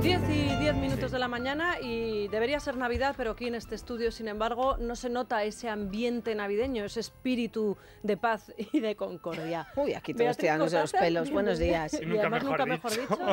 10 y 10 minutos de la mañana y debería ser Navidad, pero aquí en este estudio, sin embargo, no se nota ese ambiente navideño, ese espíritu de paz y de concordia. Uy, aquí todos tirándose los pelos. Buenos días. Y, nunca mejor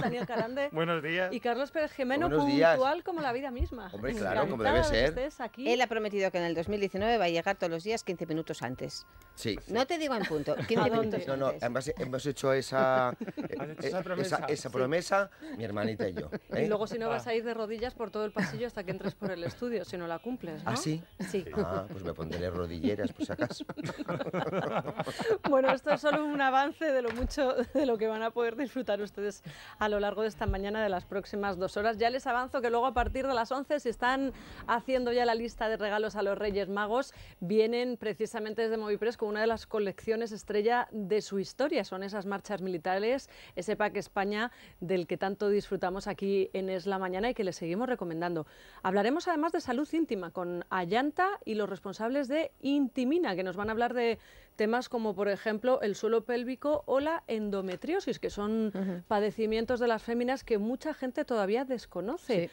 Daniel Calande. Buenos días. Y Carlos Pérez Gemeno, puntual como la vida misma. Hombre, claro, como debe ser. Él ha prometido que en el 2019 va a llegar todos los días 15 minutos antes. Sí. No te digo en punto, 15 minutos No, no, hemos, hemos hecho esa, eh, eh, esa promesa, mi hermanita y yo. ¿Eh? Y luego si no vas ah. a ir de rodillas por todo el pasillo hasta que entres por el estudio, si no la cumples, ¿no? ¿Ah, sí? Sí. Ah, pues me pondré rodilleras por si acaso. bueno, esto es solo un avance de lo mucho de lo que van a poder disfrutar ustedes a lo largo de esta mañana de las próximas dos horas. Ya les avanzo que luego a partir de las 11 si están haciendo ya la lista de regalos a los Reyes Magos, vienen precisamente desde Movipres con una de las colecciones estrella de su historia. Son esas marchas militares, ese pack España del que tanto disfrutamos aquí en Es la Mañana y que les seguimos recomendando. Hablaremos además de salud íntima con Ayanta y los responsables de Intimina, que nos van a hablar de temas como, por ejemplo, el suelo pélvico o la endometriosis, que son padecimientos de las féminas que mucha gente todavía desconoce.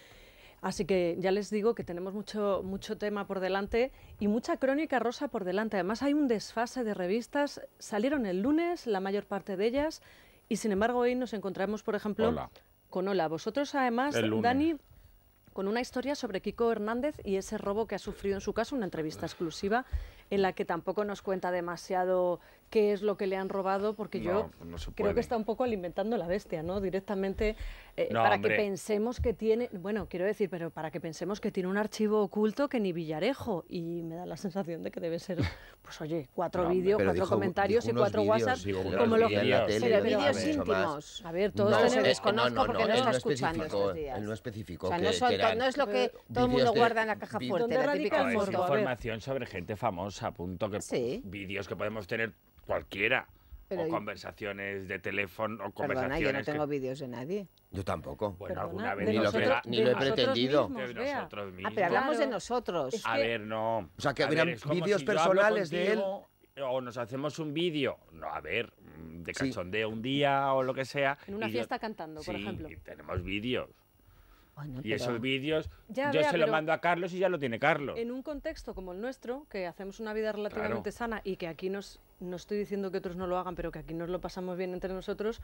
Así que ya les digo que tenemos mucho, mucho tema por delante y mucha crónica rosa por delante. Además hay un desfase de revistas, salieron el lunes la mayor parte de ellas y sin embargo hoy nos encontramos, por ejemplo, con Ola. Vosotros además, Dani, con una historia sobre Kiko Hernández y ese robo que ha sufrido en su caso, una entrevista exclusiva en la que tampoco nos cuenta demasiado qué es lo que le han robado, porque yo pues creo que está un poco alimentando la bestia, ¿no? Directamente eh, para que pensemos que tiene, bueno, quiero decir, pero para que pensemos que tiene un archivo oculto que ni Villarejo, y me da la sensación de que debe ser, pues oye, cuatro vídeos, cuatro comentarios y cuatro WhatsApp, como los vídeos íntimos. A ver, todos tenemos, conozco porque no, está escuchando estos días. Él no especificó. O sea, que, son, que no es lo que todo el mundo guarda en la caja fuerte, la típica sobre gente Vídeos que podemos tener cualquiera. o conversaciones de teléfono, o Perdona, yo no conversaciones tengo vídeos de nadie. Yo tampoco. Bueno, alguna vez Ni lo, he pretendido. nosotros mismos. Ah, pero hablamos de nosotros. A ver, no. O sea, que habrían vídeos personales de él. O nos hacemos un vídeo, no, a ver, de Sí. cachondeo un día o lo que sea. En una fiesta cantando, por ejemplo. tenemos vídeos y esos vídeos yo se lo mando a Carlos y ya lo tiene Carlos. En un contexto como el nuestro, que hacemos una vida relativamente sana y que aquí nos, no estoy diciendo que otros no lo hagan, pero que aquí nos lo pasamos bien entre nosotros,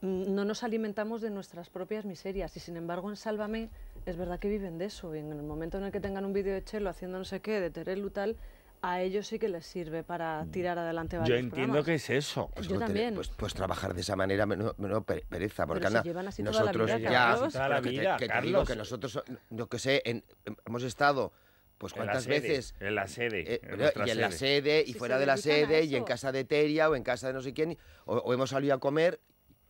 mm, no nos alimentamos de nuestras propias miserias. Y sin embargo, en Sálvame es verdad que viven de eso. Y en el momento en el que tengan un vídeo de Chelo haciendo no sé qué, de Terelu tal, a ellos sí que les sirve para mm. tirar adelante varios Yo entiendo que es eso. Pues, pues pues, trabajar de esa manera no, pereza, porque anda, nosotros ya... que, te, digo que nosotros, yo que sé, hemos estado pues cuántas veces en la sede eh, y en la sede y fuera de la sede y en casa de Teria o en casa de no sé quién o, hemos salido a comer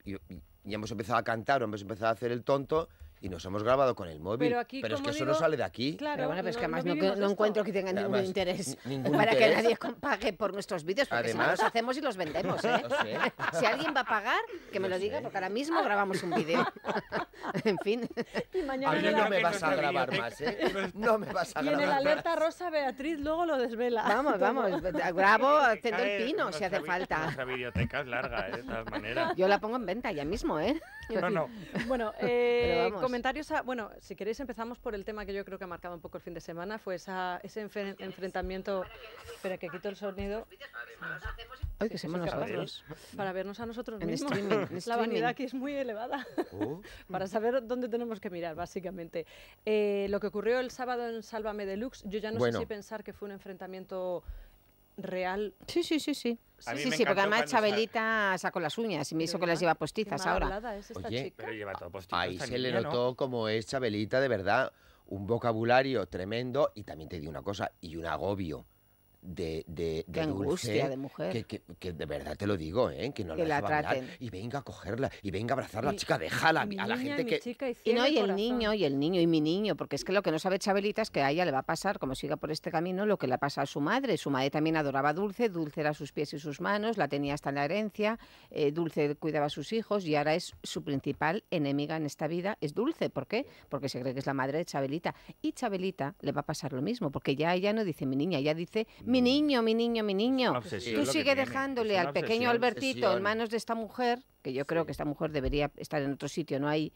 y, y, hemos empezado a cantar o hemos empezado a hacer el tonto y nos hemos grabado con el móvil. Pero, es que eso no sale de aquí. Claro, pero bueno, es que además no, encuentro que tengan ningún interés para que nadie pague por nuestros vídeos, porque además, si no los hacemos y los vendemos. ¿eh? Si alguien va a pagar, que me lo, diga, porque ahora mismo grabamos un vídeo. en fin. Y mañana no me vas a grabar más, Y en el alerta rosa, Beatriz luego lo desvela. Vamos, vamos. Grabo haciendo el pino si hace falta. Esa biblioteca es larga, ¿eh? de maneras. Yo la pongo en venta ya mismo, ¿eh? No, no. Bueno, eh, comentarios, bueno, si queréis empezamos por el tema que yo creo que ha marcado un poco el fin de semana, fue ese enfrentamiento, espera que quito el sonido. Ah. Ay, que Para vernos a nosotros mismos. En streaming, la vanidad aquí es muy elevada. Oh. para saber dónde tenemos que mirar, básicamente. Eh, lo que ocurrió el sábado en Sálvame Deluxe, yo ya no sé si pensar que fue un enfrentamiento real. Sí, sí, sí, sí. Sí, sí, porque además Chabelita sacó las uñas y me hizo que las lleva postizas ahora. Ahí se le notó como es Chabelita, de verdad, un vocabulario tremendo y también te di una cosa, y un agobio de, angustia de mujer. Que, de verdad te lo digo, ¿eh? que no que la, traten. y venga a cogerla, y venga a abrazar la chica, déjala a la gente que... Y, no, y el, niño, y el niño, y mi niño, porque es que lo que no sabe Chabelita es que a ella le va a pasar, como siga por este camino, lo que le pasa a su madre. Su madre también adoraba Dulce, Dulce era sus pies y sus manos, la tenía hasta en la herencia, eh, Dulce cuidaba a sus hijos y ahora es su principal enemiga en esta vida, es Dulce. ¿Por qué? Porque se cree que es la madre de Chabelita. Y Chabelita le va a pasar lo mismo, porque ya ella no dice mi niña, ella dice mi niño, mi niño, mi niño. Tú sigue dejándole al pequeño Albertito en manos de esta mujer, que yo creo que esta mujer debería estar en otro sitio, no hay.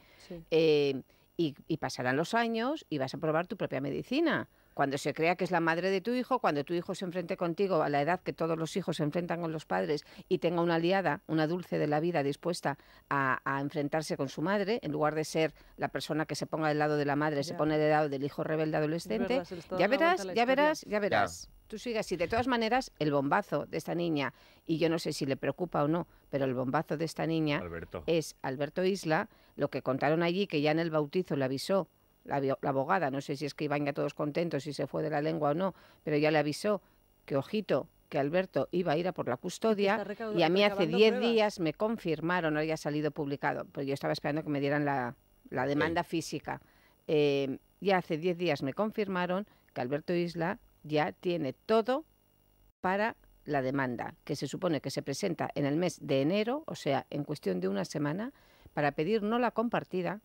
Eh, y, y pasarán los años y vas a probar tu propia medicina cuando se crea que es la madre de tu hijo, cuando tu hijo se enfrente contigo a la edad que todos los hijos se enfrentan con los padres y tenga una aliada, una dulce de la vida dispuesta a, enfrentarse con su madre, en lugar de ser la persona que se ponga del lado de la madre, se pone del lado del hijo rebelde adolescente, ya, verás, ya, verás, ya verás, Tú sigas. Y De todas maneras, el bombazo de esta niña, y yo no sé si le preocupa o no, pero el bombazo de esta niña es Alberto Isla, lo que contaron allí, que ya en el bautizo le avisó la, abogada, no sé si es que iban ya todos contentos, si se fue de la lengua o no, pero ya le avisó que, ojito, que Alberto iba a ir a por la custodia y a mí hace 10 días me confirmaron, no había salido publicado, pero yo estaba esperando que me dieran la, demanda física. Em, ya hace 10 días me confirmaron que Alberto Isla ya tiene todo para la demanda, que se supone que se presenta en el mes de enero, o sea, en cuestión de una semana, para pedir no la compartida,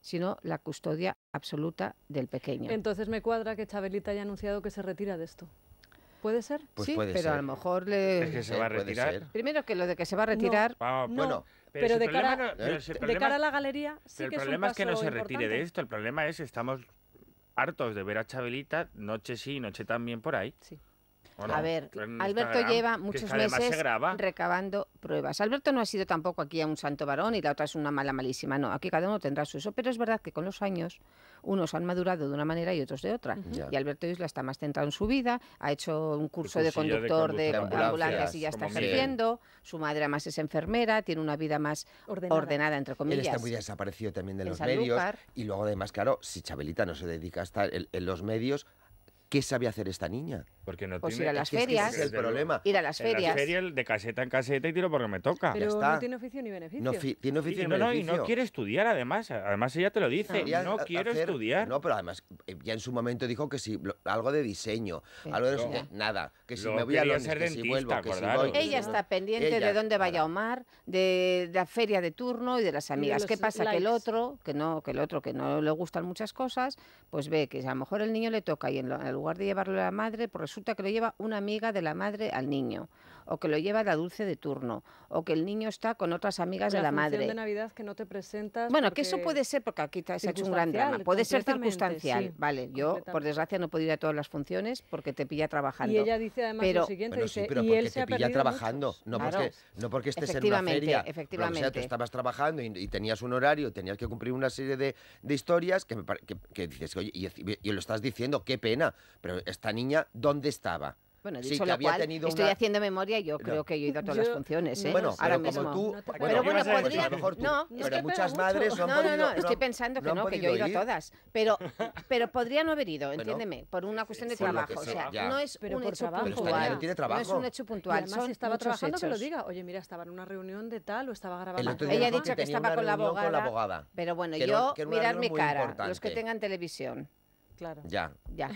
sino la custodia absoluta del pequeño. Entonces me cuadra que Chabelita haya anunciado que se retira de esto. ¿Puede ser? Pues sí, pero a lo mejor le... Es que se va a retirar. Primero que lo de que se va a retirar... Ah, bueno, pero, de, cara, a la galería sí que El problema es, es que no se retire de esto, el problema es que estamos hartos de ver a Chabelita noche sí noche también por ahí. Sí a ver, Alberto lleva muchos meses recabando pruebas. Alberto no ha sido tampoco aquí a un santo varón y la otra es una mala malísima. No, aquí cada uno tendrá su eso, pero es verdad que con los años unos han madurado de una manera y otros de otra. Y Alberto Isla está más centrado en su vida, ha hecho un curso de conductor de, ambulancias, y ya está ejerciendo. Su madre además es enfermera, tiene una vida más ordenada, entre comillas. Él está muy desaparecido también de los medios. Y luego además, claro, si Chabelita no se dedica a estar en los medios, ¿Qué sabe hacer esta niña? Porque no pues ir a las ferias. el problema. Ir a las ferias. a las ferias de caseta en caseta y tiro porque me toca. no tiene oficio ni beneficio. No, no, Y no quiere estudiar, además. Además, ella te lo dice. No, no quiero estudiar. No, pero además, eh, ya en su momento dijo que si algo de diseño, algo Nada. Que si me voy a Londres, que si vuelvo, que si voy... Ella está pendiente de dónde vaya Omar, de la feria de turno y de las amigas. ¿Qué pasa? Que el otro, que no, que el otro que no le gustan muchas cosas, pues ve que a lo mejor el niño le toca y en algún lugar de llevarlo a la madre, pues resulta que lo lleva una amiga de la madre al niño o que lo lleva la dulce de turno, o que el niño está con otras amigas de la madre. de Navidad que no te presentas. Bueno, que eso puede ser, porque aquí se ha hecho un gran drama. Puede ser circunstancial. vale, yo por desgracia no he ir a todas las funciones porque te pilla trabajando. Y ella dice además lo siguiente: dice, sí, pero porque te pilla trabajando. No, porque, no estés en una feria. Efectivamente. O sea, tú estabas trabajando y, tenías un horario, tenías que cumplir una serie de, historias que, que dices, oye, y lo estás diciendo, qué pena, pero esta niña, ¿dónde estaba? Bueno, dicho cual, estoy haciendo memoria y yo creo que yo he ido a todas las funciones, ¿eh? Bueno, ahora mismo. tú, pero bueno, podría... no, es que muchas madres no, no, no, estoy pensando que no, que yo he ido a todas. Pero, pero podría no haber ido, entiéndeme, por una cuestión de trabajo. o sea, no es un hecho puntual. No es un hecho puntual. además, estaba trabajando que lo diga. Oye, mira, estaba en una reunión de tal o estaba grabando. Ella ha dicho que estaba con la abogada. Pero bueno, yo, mirad mi cara, los que tengan televisión. Claro. Ya. Ya.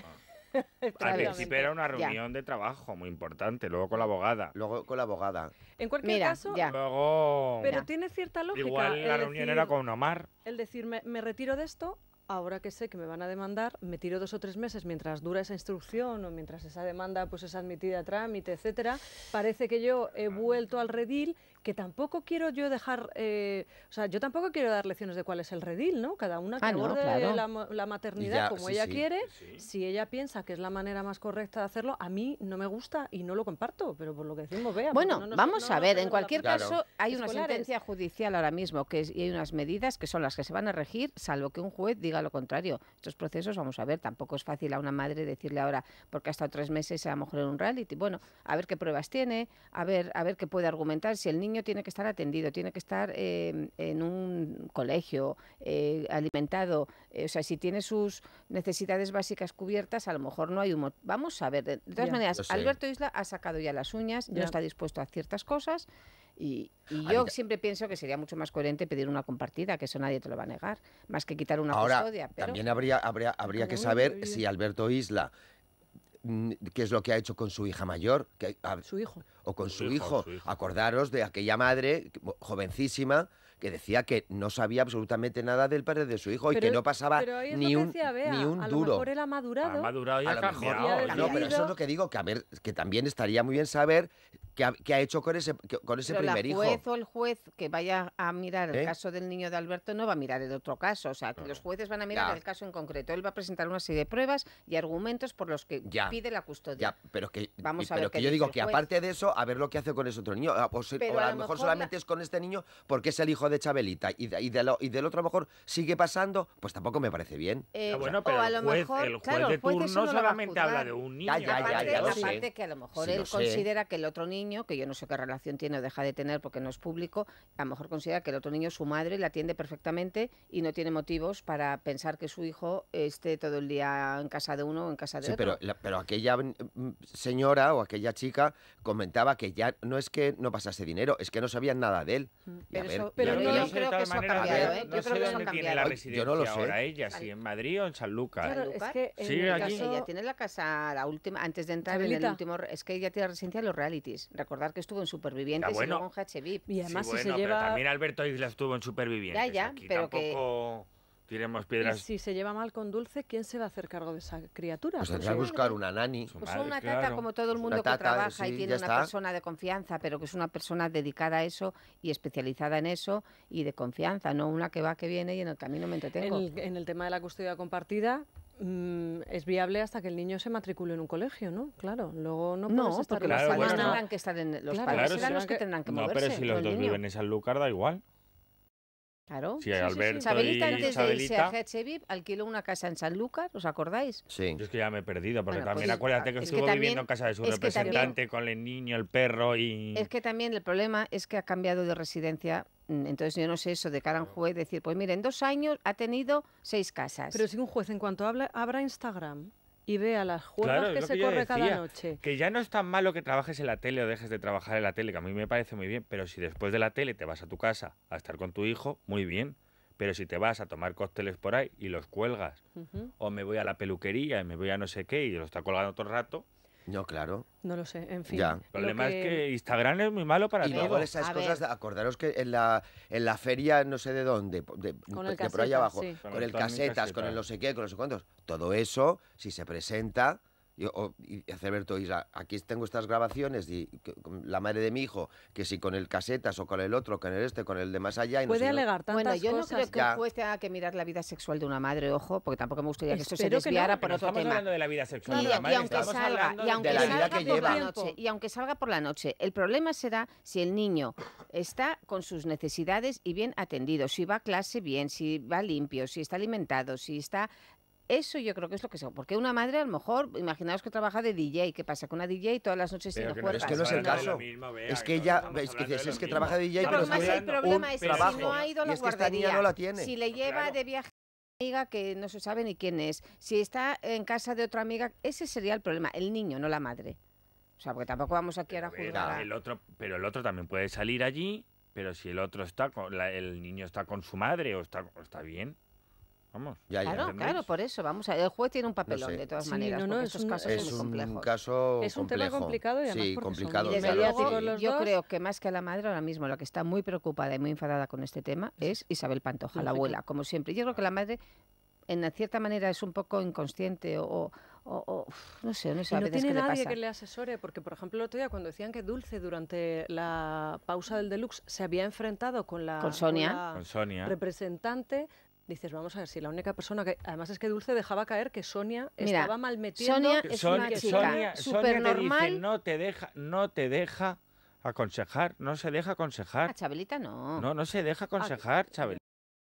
Al principio era una reunión de trabajo muy importante, luego con la abogada. Luego con la abogada. En cualquier caso, luego... Pero tiene cierta lógica. Igual la reunión era con Omar. El decirme, me, retiro de esto, ahora que sé que me van a demandar, me tiro dos o tres meses mientras dura esa instrucción o mientras esa demanda pues es admitida a trámite, etcétera. Parece que yo he vuelto al redil que tampoco quiero yo dejar, eh, o sea, yo tampoco quiero dar lecciones de cuál es el redil, ¿no? Cada una que ah, la, maternidad como ella quiere, si ella piensa que es la manera más correcta de hacerlo, a mí no me gusta y no lo comparto, pero por lo que decimos, vea. Bueno, vamos a ver, en cualquier caso hay una sentencia judicial ahora mismo que y hay unas medidas que son las que se van a regir, salvo que un juez diga lo contrario. Estos procesos, vamos a ver, tampoco es fácil a una madre decirle ahora, porque ha estado tres meses se ha mejor en un reality, bueno, a ver qué pruebas tiene, a ver, a ver qué puede argumentar si el niño tiene que estar atendido, tiene que estar em, en un colegio, eh, alimentado. Eh, o sea, si tiene sus necesidades básicas cubiertas, a lo mejor no hay Vamos a ver. De todas maneras, Alberto Isla ha sacado ya las uñas, no está dispuesto a ciertas cosas. Y, ah, yo siempre pienso que sería mucho más coherente pedir una compartida, que eso nadie te lo va a negar, más que quitar una Ahora, custodia. También habría, habría, habría que saber si Alberto Isla Mm, qué es lo que ha hecho con su hija mayor. su hijo. O con su hijo. Acordaros de aquella madre jovencísima que decía que no sabía absolutamente nada del padre de su hijo y que no pasaba ni un, ni, un, a lo Mejor él ha madurado. a no, pero eso es lo que digo, que que también estaría muy bien saber qué ha, hecho con ese, con ese primer juez hijo. o el juez que vaya a mirar el ¿Eh? caso del niño de Alberto no va a mirar el otro caso. O sea, que los jueces van a mirar el caso en concreto. Él va a presentar una serie de pruebas y argumentos por los que pide la custodia. pero que, que yo digo que aparte de eso, a ver lo que hace con ese otro niño. Ah, o, a, lo mejor, solamente es con este niño porque es el hijo de de Chabelita y, del otro a lo mejor sigue pasando, pues tampoco me parece bien. Eh, bueno, pero a lo mejor, de turno no solamente habla de un niño. aparte, que a lo mejor él considera que el otro niño, que yo no sé qué relación tiene o deja de tener porque no es público, a lo mejor considera que el otro niño, su madre, la atiende perfectamente y no tiene motivos para pensar que su hijo esté todo el día en casa de uno o en casa de otro. Pero, pero aquella mm, mm, señora o aquella chica comentaba que ya no es que no pasase dinero, es que no sabían nada de él. ¿eh? yo no creo que eso ha cambiado, ¿eh? Yo creo que eso ha cambiado. la yo no lo sé. ahora ella, si en Madrid o en San Lucas. Claro, es que sí, Caso, ella tiene la casa, la última, antes de entrar en el último, es que ella tiene la residencia en los realities. Recordar que estuvo en Supervivientes ah, y luego en HBIP. Y además se lleva... pero también Alberto Isla estuvo en Supervivientes. Ya, ya, pero que tiene piedras. ¿Y si se lleva mal con Dulce, ¿quién se va a hacer cargo de esa criatura? Pues, pues tendrá que buscar una nani. Pues una tata, como todo el pues mundo que trabaja y tiene una persona de confianza, pero que es una persona dedicada a eso y especializada en eso y de confianza, no una que va, que viene y en el camino me entretengo. En el, tema de la custodia compartida, mm, es viable hasta que el niño se matricule en un colegio, ¿no? Claro, luego no, no estar porque los padres tendrán que estar en los padres serán los que, tendrán que no, moverse. No, pero si los dos viven en Sanlúcar da igual. Claro. Sí, antes de irse a alquiló una casa en San Lucas, ¿os acordáis? Sí. Yo es que ya me he perdido, porque también pues, acuérdate que estuvo viviendo en casa de su representante con el niño, el perro y... Es que también el problema es que ha cambiado de residencia mm, entonces yo no sé eso de cara a un juez decir, pues mire, en dos años ha tenido seis casas. Pero si un juez en cuanto habla, habrá Instagram y vea las juegas que se corre cada noche. Que ya no es tan malo que trabajes en la tele o dejes de trabajar en la tele, que a mí me parece muy bien, pero si después de la tele te vas a tu casa a estar con tu hijo, muy bien. Pero si te vas a tomar cócteles por ahí y los cuelgas, o me voy a la peluquería y me voy a no sé qué y lo está colgando todo el rato, no, claro. No lo sé, en fin. El problema es que Instagram es muy malo para y luego esas cosas, acordaros que en la, en la feria, no sé de dónde, de, por ahí abajo, con, el, casetas, con el no sé qué, con los no sé cuántos, todo eso, si se presenta, Oh, y, o, y aquí tengo estas grabaciones y la madre de mi hijo, que si con el casetas o con el otro, con el este, con el de más allá. Puede alegar tantas Bueno, yo no creo que tenga que mirar la vida sexual de una madre, ojo, porque tampoco me gustaría que esto se desviara por otro hablando de la vida sexual y, de la madre, aunque salga, y aunque salga por la noche, y aunque salga por la noche, el problema será si el niño está con sus necesidades y bien atendido, si va a clase bien, si va limpio, si está alimentado, si está eso yo creo que es lo que sea Porque una madre, a lo mejor, imaginaos que trabaja de DJ. ¿Qué pasa? con una DJ todas las noches Es que no es el caso. es que ella, es que, es, que trabaja de DJ, no, pero es trabajo. si no ha ido la Que esta no la tiene. Si le lleva de viaje amiga que no se sabe ni quién es, si está en casa de otra amiga, ese sería el problema, el niño, no la madre. O sea, porque tampoco vamos aquí ahora a juzgar. El otro, pero el otro también puede salir allí, pero si el otro está, con, el niño está con su madre o está, o está bien, claro, claro, por eso. Vamos a, el juez tiene un papelón, de todas maneras. es un, casos es Es un tema complicado y además sí, complicado, Yo creo que más que la madre ahora mismo, la que está muy preocupada y muy enfadada con este tema es Isabel Pantoja, la abuela, como siempre. Yo creo que la madre, en cierta manera, es un poco inconsciente o o, no sé, no sé. A no tiene nadie le que le asesore, porque por ejemplo el otro día cuando decían que Dulce durante la pausa del deluxe se había enfrentado con la, Sonia. Sonia. representante dices, vamos a ver si la única persona que. Además es que Dulce dejaba caer que Sonia estaba mal metiendo. Sonia es una chica Sonia, Sonia te dice, no te deja, no te deja aconsejar, no se deja aconsejar. A Chabelita no. No, no se deja aconsejar, Chabelita.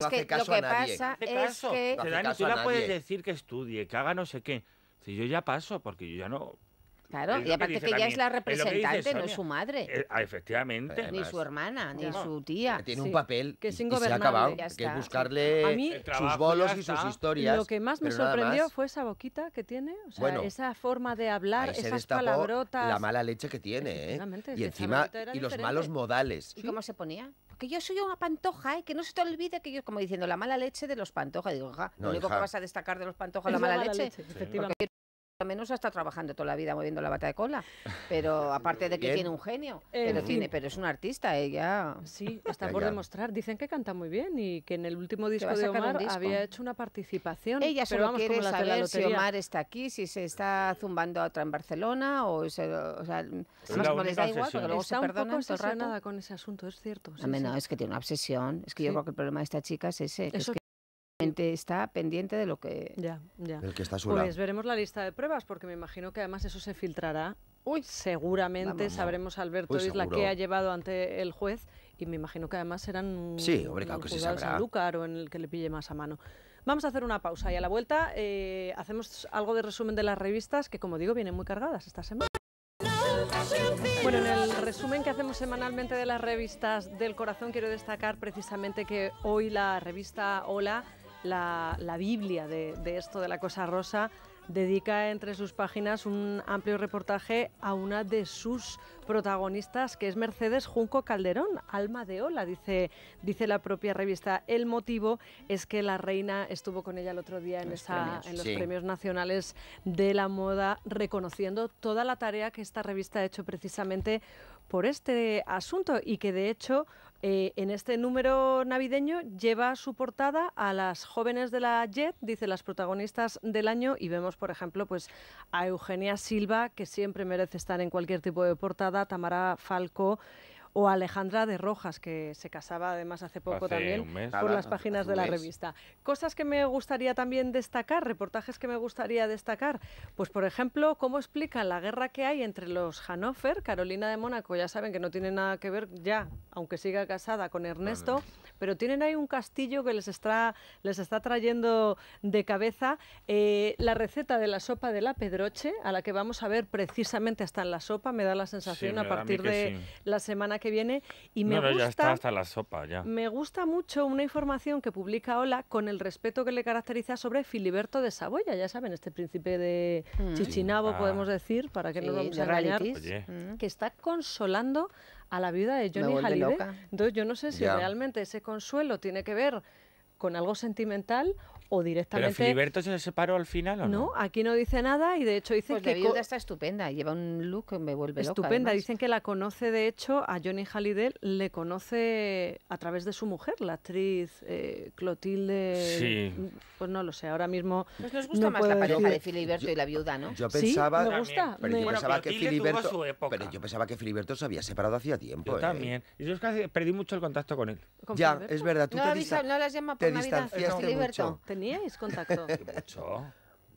Es lo que pasa es que... Dani, tú la puedes decir que estudie, que haga no sé qué. Si yo ya paso, porque yo ya no... Claro, y aparte que, ella es la representante, no su madre. Eh, ah, efectivamente. Ni su hermana, ni su tía. Tiene un papel que es y, se ha acabado. Que es buscarle sus bolos y sus historias. Lo que más me sorprendió fue esa boquita que tiene, bueno, esa forma de hablar, esas palabrotas. La mala leche que tiene, ¿eh? Y encima, y los malos modales. ¿Y cómo se ponía? Porque yo soy una pantoja, ¿eh? que no se te olvide que yo, como diciendo, la mala leche de los pantoja. Digo, ja, lo único que vas a destacar de los pantoja es la mala, leche. Efectivamente menos ha estado trabajando toda la vida moviendo la bata de cola, pero aparte de que tiene un genio, pero tiene, pero es una artista ella. Sí, está por demostrar. Dicen que canta muy bien y que en el último disco de Omar había hecho una participación. Ella solo pero vamos, quiere saber si Omar está aquí, si se está zumbando a otra en Barcelona o, se, o sea, más les da igual, con ese asunto, es cierto. Sí, es que tiene una obsesión. Es que yo creo que el problema de esta chica es ese. que está pendiente de lo que... Ya, está Pues veremos la lista de pruebas, porque me imagino que además eso se filtrará. Uy, seguramente sabremos Alberto es Isla que ha llevado ante el juez y me imagino que además serán Sí, hombre, que o en el que le pille más a mano. Vamos a hacer una pausa y a la vuelta eh, hacemos algo de resumen de las revistas que, como digo, vienen muy cargadas esta semana. Bueno, en el resumen que hacemos semanalmente de las revistas del corazón quiero destacar precisamente que hoy la revista Hola la, Biblia de, esto de la cosa rosa, dedica entre sus páginas un amplio reportaje a una de sus protagonistas, que es Mercedes Junco Calderón, alma de ola, dice, dice la propia revista. El motivo es que la reina estuvo con ella el otro día en, los, esa, En los premios nacionales de la moda, reconociendo toda la tarea que esta revista ha hecho precisamente por este asunto y que de hecho eh, en este número navideño lleva su portada a las jóvenes de la JET, dice las protagonistas del año, y vemos, por ejemplo, pues a Eugenia Silva, que siempre merece estar en cualquier tipo de portada, Tamara Falco o Alejandra de Rojas, que se casaba además hace poco también por las páginas de la revista. Cosas que me gustaría también destacar, reportajes que me gustaría destacar, pues por ejemplo, cómo explican la guerra que hay entre los Hannover, Carolina de Mónaco, ya saben que no tiene nada que ver ya, aunque siga casada con Ernesto, pero tienen ahí un castillo que les está, les está trayendo de cabeza eh, la receta de la sopa de la Pedroche, a la que vamos a ver precisamente hasta en la sopa, me da la sensación a partir de la semana que viene. Y me gusta, hasta la sopa, ya. Me gusta mucho una información que publica Ola con el respeto que le caracteriza sobre Filiberto de Saboya, ya saben, este príncipe de mm. Chichinabo, ah. podemos decir, para que no se a mm. que está consolando a la viuda de Johnny Hallyday. Entonces yo no sé si realmente ese consuelo tiene que ver con algo sentimental o directamente. ¿Pero Filiberto se separó al final o no? No, aquí no dice nada y de hecho dice pues que. La viuda está estupenda, lleva un look que me vuelve Estupenda, dicen que la conoce de hecho, a Johnny Halliday le conoce a través de su mujer, la actriz eh, Clotilde. Sí. Pues no lo sé, ahora mismo. Pues nos gusta más la pareja de Filiberto y la viuda, ¿no? Yo pensaba. Sí, Yo, pensaba Filiberto, pero yo pensaba que Filiberto. se había separado hacía tiempo. Yo ¿eh? también. Y yo es que perdí mucho el contacto con él. ya, es verdad. las distanciaste mucho. ¿Teníais contacto? mucho.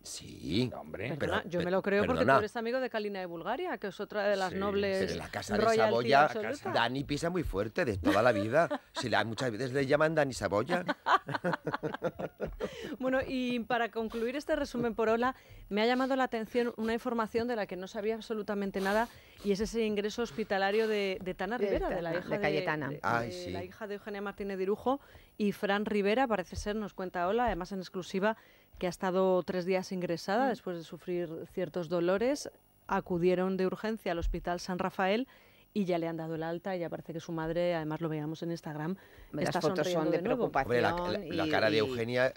Sí, hombre. yo me lo creo porque tú eres amigo de Kalina de Bulgaria, que es otra de las nobles. de la casa de Saboya, Dani pisa muy fuerte de toda la vida. si muchas veces le llaman Dani Saboya. bueno, y para concluir este resumen por ola, me ha llamado la atención una información de la que no sabía absolutamente nada y es ese ingreso hospitalario de, Tana Rivera, de, la hija de, Cayetana. la hija de Eugenia Martínez Dirujo y Fran Rivera, parece ser, nos cuenta Ola, además en exclusiva que ha estado tres días ingresada mm. después de sufrir ciertos dolores. Acudieron de urgencia al Hospital San Rafael y ya le han dado el alta y ya parece que su madre, además lo veíamos en Instagram, está fotos son de, preocupación. la, cara de Eugenia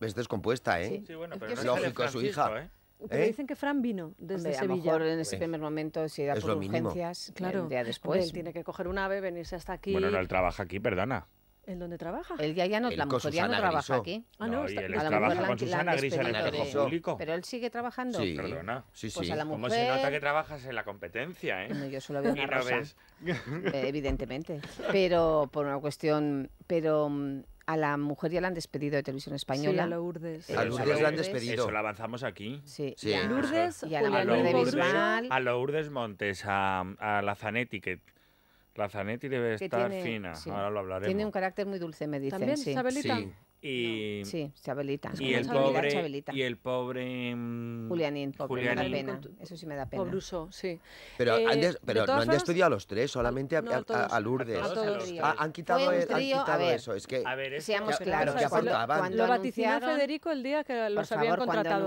es descompuesta, ¿eh? Sí, bueno, pero es lógico su hija. ¿eh? ¿eh? dicen que Fran vino desde Sevilla. en ese primer momento, si da por urgencias, claro. el después. tiene que coger un ave, venirse hasta aquí. Bueno, no, él trabaja aquí, perdona. ¿En dónde trabaja? El ya, ya no, la mujer ya no trabaja aquí. Ah, no, está, trabaja con Susana Gris en el público. Pero él sigue trabajando. Sí, perdona. Sí, pues sí. Pues a la mujer... Como se nota que trabajas en la competencia, eh? No, yo solo veo una rosa. Eh, evidentemente. Pero por una cuestión... Pero mm, a la mujer ya la han despedido de Televisión Española. Sí, eh, a Lourdes. A Lourdes la han despedido. Eso la avanzamos aquí. Sí. Y a Lourdes, y a, la de Lourdes, Lourdes Montes, a, a la Zanetti, que la Zanetti debe estar fina, ahora lo hablaremos. Tiene un carácter muy dulce, me dicen. ¿También, Isabelita? Y, Sí, se Y, el pobre, y el pobre. Julianín, Julianín. Me Eso sí me da pena. incluso sí. Pero, eh, han pero no han a los tres, solamente a, Lourdes. han quitado, eso. Es que, a ver, seamos claros. cuando lo vaticinó Federico el día que los habían contratado.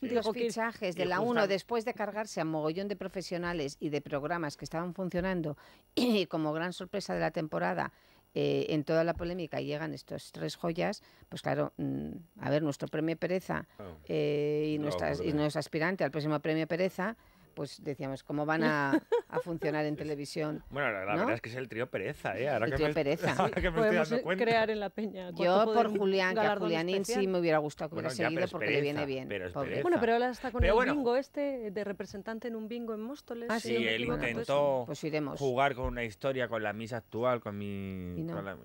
los fichajes de la 1 después de cargarse a mogollón de profesionales y de programas que estaban funcionando, y como gran sorpresa de la temporada, eh, en toda la polémica llegan estas tres joyas, pues claro, mm, a ver, nuestro premio Pereza eh, y, y nuestro aspirante al próximo premio Pereza, pues decíamos, ¿cómo van a, funcionar en televisión? Bueno, la, verdad es que es el trío Pereza, ¿eh? Ahora el que me, Pereza. que me estoy dando cuenta. crear en la peña. Yo por Julián, que a Julián sí me hubiera gustado que hubiera seguido porque le viene bien. Pero bueno, pero ahora está con el bingo este, de representante en un bingo en Móstoles. Ah, sí, él intentó pues jugar con una historia, con la misa actual, con mi...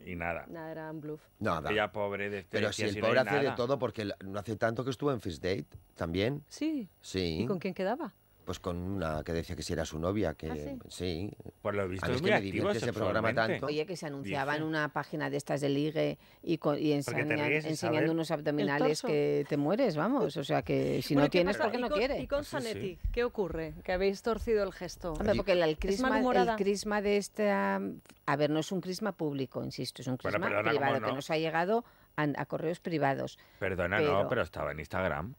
Y, nada. Nada, era un bluff. Nada. Ella pobre de este Pero si el pobre hace de todo, porque no hace tanto que estuvo en Fish Date también. Sí. Sí. ¿Y con quién quedaba? Pues con una que decía que si era su novia, que ah, sí? Por lo visto, que me ese programa tanto. Oye, que se anunciaba en una página de estas de ligue y, enseñando unos abdominales que te mueres, vamos. O sea, que si no tienes, ¿por qué no quieres? Y con Sanetti? ¿qué ocurre? Que habéis torcido el gesto. porque el, crisma, el crisma de esta... A ver, no es un crisma público, insisto, es un crisma privado que nos ha llegado a, correos privados. Perdona, pero, no, pero estaba en Instagram.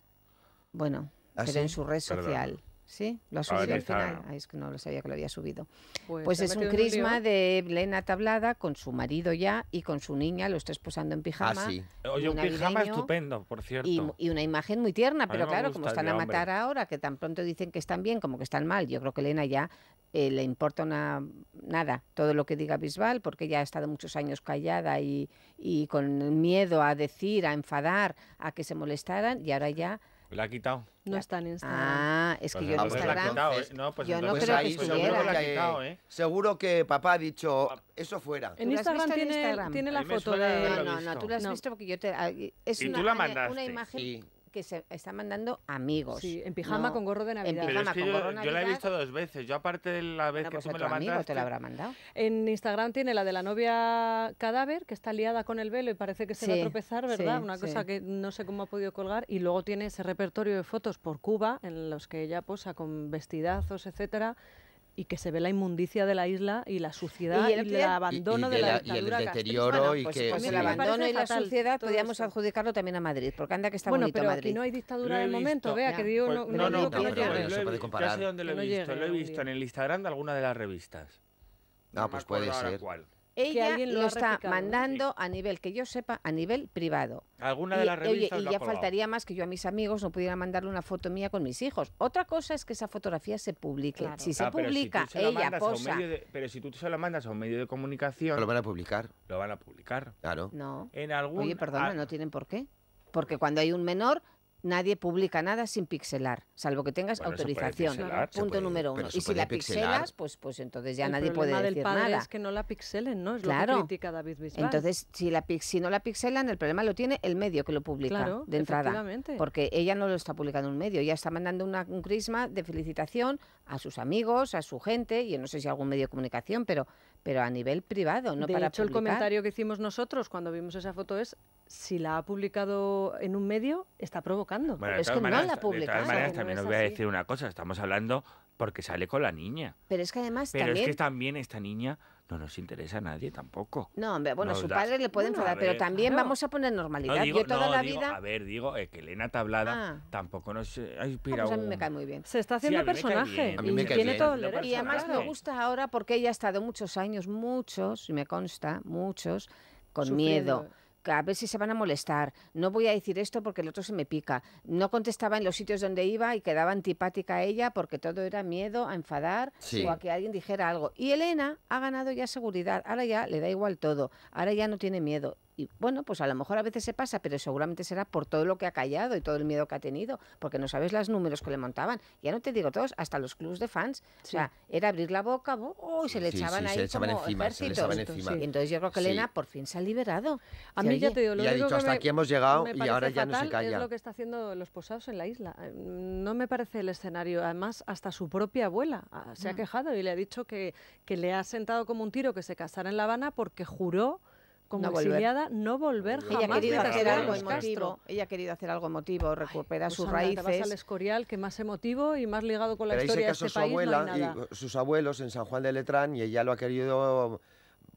Bueno, ¿Ah, pero en su red social. Sí, lo ha subido al final. es que no lo sabía que lo había subido. Pues, pues es un crisma de Elena Tablada con su marido ya y con su niña, lo está posando en pijama. Ah, Oye, un, pijama estupendo, por cierto. Y, una imagen muy tierna, pero claro, como están a matar ahora, que tan pronto dicen que están bien como que están mal, yo creo que Elena ya eh, le importa nada todo lo que diga Bisbal, porque ya ha estado muchos años callada y, y con miedo a decir, a enfadar, a que se molestaran, y ahora ya la ha quitado. No está en Instagram. Ah, es que pues yo en Instagram. La ha quitado, ¿eh? no, pues yo no creo que estuviera. Seguro que, quitado, ¿eh? seguro que papá ha dicho, eso fuera. En Instagram, tiene, Instagram? tiene la foto de... No, no, tú la has visto porque yo te... Ah, es ¿Y una, tú la mandaste? Una imagen... Sí que se está mandando amigos. Sí, en pijama con gorro de Navidad. En yo, la he visto dos veces. Yo aparte de la vez que pues tú me la mandaste... mandado. En Instagram tiene la de la novia cadáver, que está liada con el velo y parece que se va a tropezar, ¿verdad? Una cosa que no sé cómo ha podido colgar. Y luego tiene ese repertorio de fotos por Cuba, en los que ella posa con vestidazos, etcétera, y que se ve la inmundicia de la isla y la suciedad y el, abandono de, la, isla. y el deterioro y pues que pues, pues el abandono y la suciedad podríamos adjudicarlo también a Madrid porque anda que está bueno, pero aquí no hay dictadura en el momento vea ¿eh? que digo pues no no no, se puede comparar. No sé dónde lo he visto lo he visto en el Instagram de alguna de las revistas. no pues puede ser ella lo, está mandando a nivel, que yo sepa, a nivel privado. Alguna de las revistas oye, y ya faltaría más que yo a mis amigos no pudiera mandarle una foto mía con mis hijos. Otra cosa es que esa fotografía se publique. Si se ah, publica, ella posa. pero si tú se la mandas a un medio de comunicación. Lo van a publicar. Lo van a publicar. Claro. No. oye, perdona, no tienen por qué. Porque cuando hay un menor, nadie publica nada sin pixelar, salvo que tengas autorización. punto número uno. Y si la pixelas, pues, pues entonces ya nadie puede decir Es que no la pixelen, ¿no? Es claro. lo que critica David Bisbal. Entonces, si, la, si no la pixelan, el problema lo tiene el medio que lo publica de entrada. Porque ella no lo está publicando un medio, ella está mandando un crisma de felicitación a sus amigos, a su gente, y no sé si algún medio de comunicación, pero pero a nivel privado, no de hecho, el comentario que hicimos nosotros cuando vimos esa foto es si la ha publicado en un medio, está provocando. es que no la ha publicado. De todas maneras, también os voy a decir una cosa, estamos hablando porque sale con la niña. Pero es que además pero es que también esta niña no nos interesa a nadie tampoco. No, hombre, bueno, su padre le puede enfadar, pero también vamos a poner normalidad. Yo toda la vida. A ver, digo, eh, que Elena Tablada ah. tampoco nos ha eh, inspirado. Ah, pues me cae muy bien. Se está haciendo personaje. me Y, me Todo el y además me gusta ahora porque ella ha estado muchos años, muchos, y me consta, muchos, con miedo a ver si se van a molestar, no voy a decir esto porque el otro se me pica, no contestaba en los sitios donde iba y quedaba antipática a ella porque todo era miedo a enfadar o a que alguien dijera algo. Y Elena ha ganado ya seguridad, ahora ya le da igual todo, ahora ya no tiene miedo y bueno, pues a lo mejor a veces se pasa, pero seguramente será por todo lo que ha callado y todo el miedo que ha tenido, porque no sabes los números que le montaban. Ya no te digo todos, hasta los clubs de fans. O sea, era abrir la boca oh, y se le echaban ahí como ejércitos. Entonces yo creo que Elena por fin se ha liberado. A mí ya te digo, lo y ha dicho, hasta aquí hemos llegado y ahora ya no se calla. Es lo que está haciendo los posados en la isla. Eh, no me parece el escenario. Además, hasta su propia abuela ah, se ha mm. quejado y le ha dicho que, que le ha sentado como un tiro que se casara en La Habana porque juró como no volver. no volver jamás. Ella ha querido hacer algo emotivo. Ella ha querido hacer algo emotivo, recuperar pues sus raíces. vas al Escorial, que más emotivo y más ligado con la historia de este su país. Abuela Y sus abuelos en San Juan de Letrán y ella lo ha querido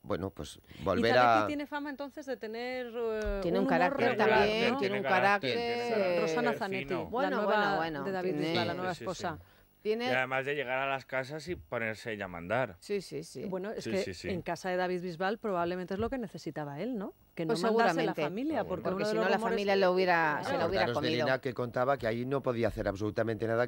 bueno, pues volver ¿Y a. tiene fama entonces de tener. Eh, tiene un, carácter también, tiene, un carácter. carácter. Rosana Zanetti, bueno, la nueva bueno, bueno, de David la nueva esposa. Y además de llegar a las casas y ponerse ella a mandar. Sí, sí, sí. Bueno, es que en casa de David Bisbal probablemente es lo que necesitaba él, ¿no? Que no pues mandase la familia, porque, si no la familia lo hubiera, se lo hubiera comido. De que contaba que ahí no podía hacer absolutamente nada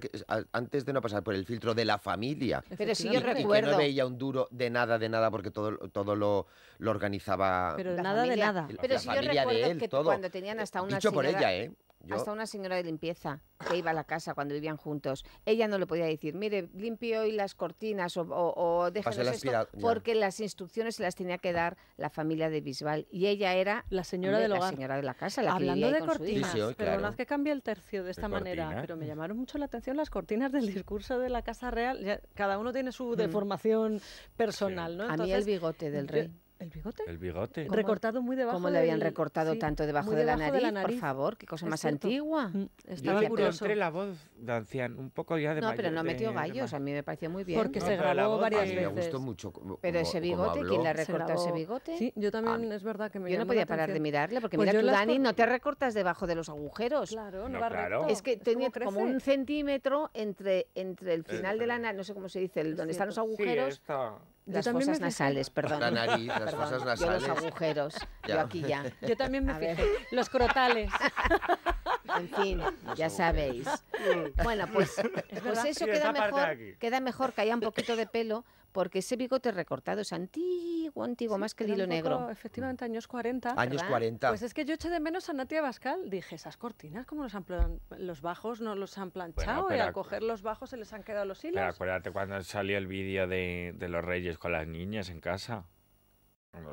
antes de no pasar por el filtro de la familia. Pero sí yo recuerdo... Y que no veía un duro de nada, de nada, porque todo, todo lo, lo organizaba... Pero de nada familia, de nada. Pero sí yo recuerdo que todo. cuando tenían hasta una Dicho por ella, ¿eh? Hasta una señora de limpieza que iba a la casa cuando vivían juntos. Ella no le podía decir, mire, limpio hoy las cortinas o, o, esto, porque las instrucciones se las tenía que dar la familia de Bisbal. Y ella era la señora, del la señora de la casa, Hablando de cortinas, pero perdonad que cambie el tercio de esta manera, pero me llamaron mucho la atención las cortinas del discurso de la Casa Real. cada uno tiene su mm. deformación personal, ¿no? a mí el bigote del rey. ¿El bigote? El bigote. Recortado muy debajo. ¿Cómo le habían recortado tanto debajo, de, la nariz, Por favor, qué cosa más antigua. Mm, Estaba Yo encontré la voz de anciano, un poco ya de No, pero no metió gallos, a mí me pareció muy bien. Porque se grabó varias veces. me gustó mucho. Como, pero ese bigote, ¿quién le ha recortado ese bigote? Sí, yo también es verdad que me Yo no podía parar de mirarle, porque pues mira tú, Dani, no te recortas debajo de los agujeros. Claro, no, recto. Es que tenía como un centímetro entre el eh, final de la nariz, no sé cómo se dice, donde están los agujeros las fosas nasales, perdón. La nariz, las fosas nasales. Yo los agujeros, yo aquí ya. Yo también me fijé. Los crotales. En fin, ya sabéis. Bueno, pues, pues eso queda mejor, queda mejor que haya un poquito de pelo, porque ese bigote recortado es antiguo, antiguo, más que el hilo negro. Efectivamente, años 40. Años 40. Pues es que yo eché de menos a Natia Bascal. Dije, esas cortinas, ¿cómo los han los bajos no los han planchado? y al coger los bajos se les han quedado los hilos. acuérdate cuando salió el vídeo de, los reyes con las niñas en casa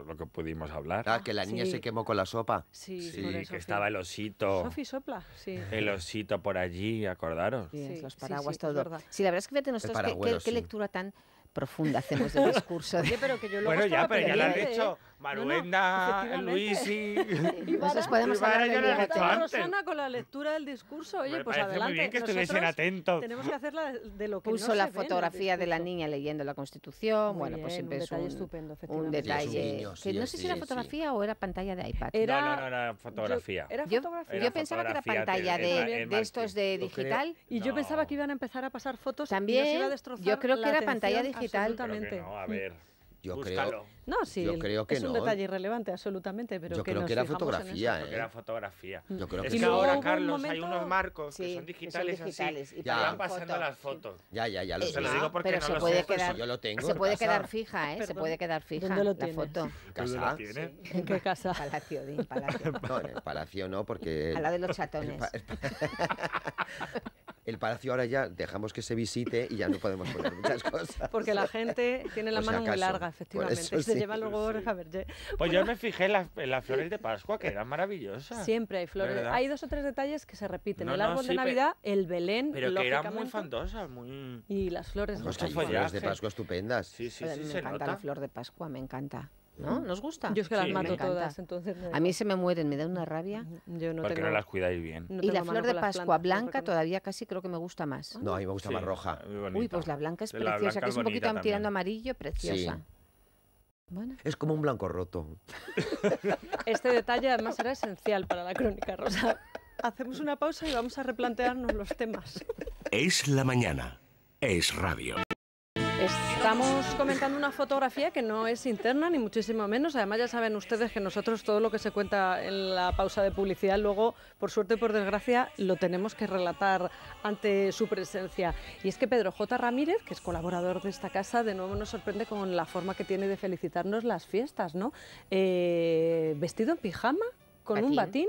lo que pudimos hablar. Ah, que la niña se quemó con la sopa. Sí, que estaba el osito. Sofi sopla, sí. El osito por allí, acordaros. Sí, los paraguas, todo. Sí, la verdad es que fíjate nosotros, qué, lectura tan profunda hacemos el discurso. que yo bueno, ya, pero ya lo han dicho. ¿eh? Maruenda, Luisi. Nosotros podemos hablar de Rosana con la lectura del discurso. Oye, pues adelante. Muy bien que estuviesen atentos. Tenemos que hacerla de lo que Puso la fotografía de la niña leyendo la Constitución. bueno, pues siempre un es un un detalle. que no sé si era fotografía o era pantalla de iPad. Era, no, no, era fotografía. Yo, era fotografía. Yo, pensaba que era pantalla de, de, estos de digital. Y yo pensaba que iban a empezar a pasar fotos. También. Yo creo que era pantalla digital. Absolutamente. No, a ver. Yo creo no, sí, es un detalle irrelevante, absolutamente, pero yo ¿eh? creo que era fotografía, ¿eh? Yo creo mm. que es que ahora, Carlos, hay unos marcos que son digitales, así, y ya. van pasando las fotos. Ya, ya, ya eh, lo sé. digo porque pero no se lo puede sé, quedar, yo lo tengo. Se puede quedar fija, ¿eh? Se puede quedar fija ¿Dónde la foto. ¿Casa? ¿En qué casa? Palacio, de, palacio. No, en el palacio no, porque... A la de los chatones. El palacio ahora ya dejamos que se visite y ya no podemos poner muchas cosas. Porque la gente tiene la mano muy larga, efectivamente pues yo me fijé en las, flores de Pascua, que eran maravillosas. Siempre hay flores. Hay dos o tres detalles que se repiten. el árbol de Navidad, el Belén, Pero que eran muy fantosas, Y las flores de Pascua. de Pascua estupendas. Sí, me encanta la flor de Pascua, me encanta. ¿No? Mm. ¿Nos gusta? Yo es que las mato todas, A mí se me mueren, me da una rabia. Yo no Porque no las cuidáis bien. y la flor de Pascua blanca todavía casi creo que me gusta más. No, a mí me gusta más roja. Uy, pues la blanca es preciosa, que es un poquito tirando amarillo, preciosa. Es como un blanco roto. Este detalle además era esencial para la crónica rosa. Hacemos una pausa y vamos a replantearnos los temas. Es la mañana. Es radio. Estamos comentando una fotografía que no es interna, ni muchísimo menos. Además, ya saben ustedes que nosotros todo lo que se cuenta en la pausa de publicidad, luego, por suerte y por desgracia, lo tenemos que relatar ante su presencia. Y es que Pedro J. Ramírez, que es colaborador de esta casa, de nuevo nos sorprende con la forma que tiene de felicitarnos las fiestas, ¿no? Eh, vestido en pijama, con un batín.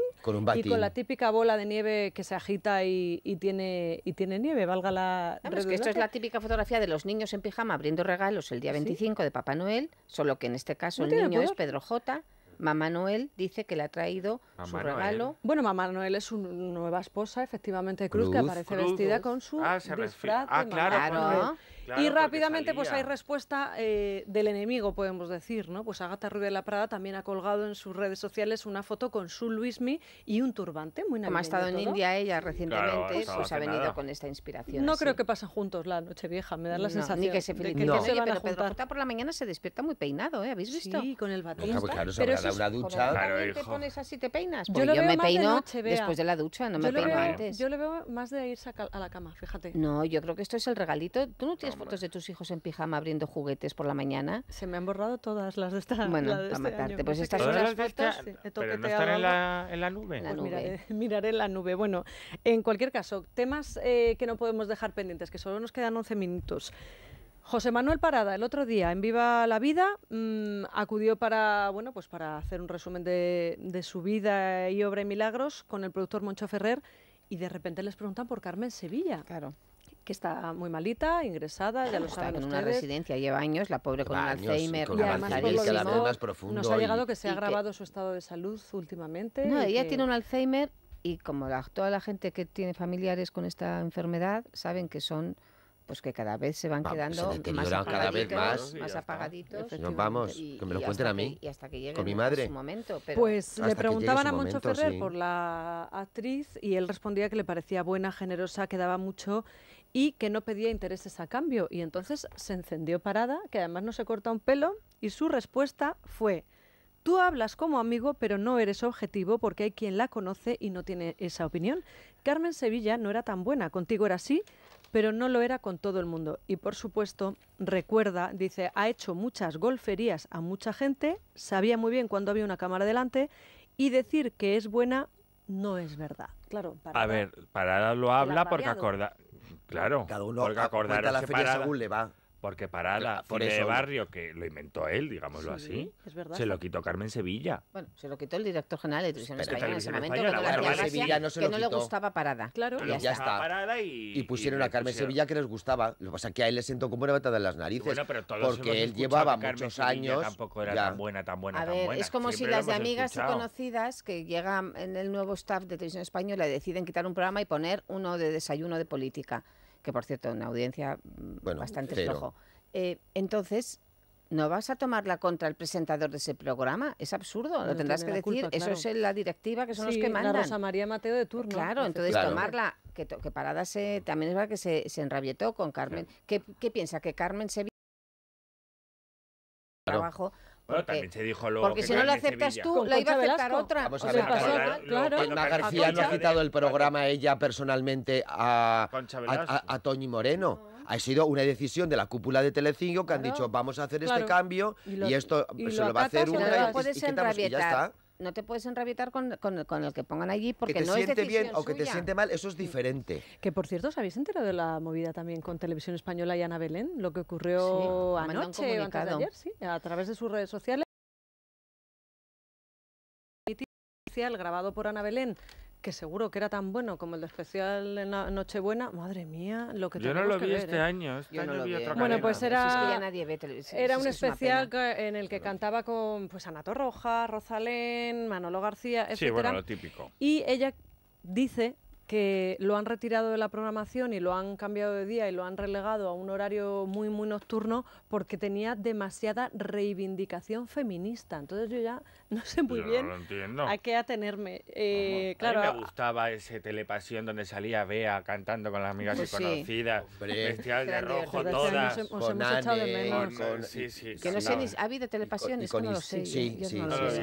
Y con la típica bola de nieve que se agita y, tiene, y tiene nieve, valga la. esto es la típica fotografía de los niños en pijama abriendo regalos el día 25 de Papá Noel, solo que en este caso el niño es Pedro J. Mamá Noel dice que le ha traído su regalo. Bueno, Mamá Noel es su nueva esposa, efectivamente, Cruz, que aparece vestida con su ah, disfraz. Ah, claro, Y rápidamente pues hay respuesta eh, del enemigo, podemos decir, ¿no? Pues Agatha Ruiz de la Prada también ha colgado en sus redes sociales una foto con su Luismi y un turbante muy Como ha estado en India ella recientemente, pues ha venido con esta inspiración. No creo que pasen juntos la noche vieja, me da la sensación. Ni que se no. pero Pedro por la mañana se despierta muy peinado, ¿eh? ¿Habéis visto? Sí, con el batista. Pues pues pero una ducha. Claro, hijo. ¿Te pones así, te peinas? yo, me peino después de la ducha, no yo me peino veo, antes. Yo lo veo más de irse a, la cama, fíjate. No, yo creo que esto es el regalito. ¿Tú no tienes fotos de tus hijos en pijama abriendo juguetes por la mañana? Se me han borrado todas las de esta Bueno, la de este matarte. Año. Pues estas son las fotos. te sí, pero no estar en la, en la nube. La pues Miraré, miraré, la nube. Bueno, en cualquier caso, temas eh, que no podemos dejar pendientes, que solo nos quedan 11 minutos. José Manuel Parada, el otro día en Viva la Vida, mm, acudió para, bueno, pues para hacer un resumen de, su vida y obra y milagros con el productor Moncho Ferrer y de repente les preguntan por Carmen Sevilla. Claro. Que está muy malita, ingresada, ya lo está en una residencia, lleva años, la pobre con Alzheimer. Con y además, cada Nos ha llegado que se ha agravado su estado de salud últimamente. No, ella tiene un Alzheimer y como toda la gente que tiene familiares con esta enfermedad saben que son pues que cada vez se van pues quedando más cada más, apagaditos. vamos, que me lo cuenten a mí, hasta que con mi madre. pues le preguntaban a Moncho Ferrer por la actriz y él respondía que le parecía buena, generosa, que daba mucho y que no pedía intereses a cambio. Y entonces se encendió parada, que además no se corta un pelo, y su respuesta fue... Tú hablas como amigo, pero no eres objetivo porque hay quien la conoce y no tiene esa opinión. Carmen Sevilla no era tan buena, contigo era así, pero no lo era con todo el mundo. Y por supuesto, recuerda, dice, ha hecho muchas golferías a mucha gente, sabía muy bien cuando había una cámara delante, y decir que es buena no es verdad. Claro, A ver, Parada lo habla porque acorda... Claro, Cada uno la según le va. Porque Parada por ese barrio, que lo inventó él, digámoslo así, se lo quitó Carmen Sevilla. Bueno, se lo quitó el director general de Televisión Española en ese momento, no, le gustaba Parada. Claro, Ya, está. y, pusieron a Carmen Sevilla que les gustaba. Lo que pasa es que a él le sentó como una batada en las narices. porque él llevaba muchos años. Tampoco era tan buena, tan buena, a ver, Es como si las de amigas y conocidas que llegan en el nuevo staff de Televisión Española deciden quitar un programa y poner uno de desayuno de política que por cierto, una audiencia mm, bastante flojo. Eh, entonces, ¿no vas a tomarla contra el presentador de ese programa? Es absurdo, no lo tendrás que decir. Eso es la directiva, que son los que mandan. La Rosa María Mateo de turno. Claro, entonces tomarla, que, que Parada se, también es verdad que se, se enrabietó con Carmen. ¿Qué, ¿Qué, piensa? ¿Que Carmen se... Trabajo porque si no lo aceptas tú, la iba a aceptar otra. Vamos a claro. García no ha quitado el programa ella personalmente a, a, Toñi Moreno. Ha sido una decisión de la cúpula de Telecinco que han dicho vamos a hacer este cambio y, esto se lo, va a hacer una y, y ya está no te puedes enrabietar con, con, el que pongan allí porque que te siente bien o que te siente mal, eso es diferente. Que por cierto, ¿os habéis enterado de la movida también con Televisión Española y Ana Belén? Lo que ocurrió anoche o ayer, a través de sus redes sociales grabado por Ana Belén que seguro que era tan bueno como el de especial en la Nochebuena, madre mía, lo que Yo no lo vi este año, no lo vi otra Bueno, pues era, era un especial en el que cantaba con pues anato roja Rosalén, Manolo García, etc. Sí, bueno, lo típico. Y ella dice que lo han retirado de la programación y lo han cambiado de día y lo han relegado a un horario muy, muy nocturno porque tenía demasiada reivindicación feminista. Entonces yo ya no sé muy bien no lo entiendo. a qué atenerme. Eh, claro, mí me gustaba ese telepasión donde salía Bea cantando con las pues amigas y conocidas, bestial de rojo todas. de Con, que no ¿ha habido telepasiones Con, no Sí, sí,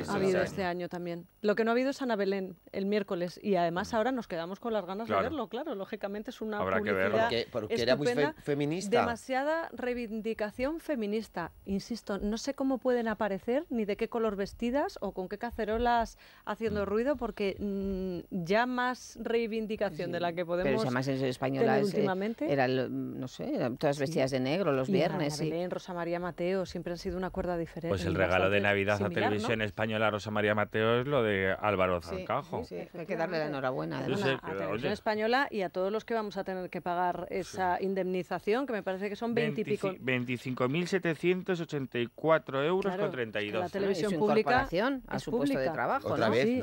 Ha habido este año también. Lo que no ha habido es Ana Belén el miércoles y además ahora nos quedamos con las ganas de verlo, claro, lógicamente es una Habrá publicidad que Porque, era muy feminista. Demasiada reivindicación feminista, insisto, no sé cómo pueden aparecer ni de qué color vestidas o con qué cacerolas haciendo mm. ruido, porque mm, ya más reivindicación de la que podemos. Pero eh, últimamente. Era, mm, no sé, todas vestidas de negro los viernes. Rosa María Mateo, siempre han sido una cuerda diferente. Pues el regalo de Navidad a Televisión Española Rosa María Mateo es lo de Álvaro Zancajo. Sí, hay que darle la enhorabuena a, Televisión Española y a todos los que vamos a tener que pagar esa indemnización, que me parece que son 20 y cuatro 25.784 euros con 32. La televisión pública a su puesto de trabajo. Otra vez,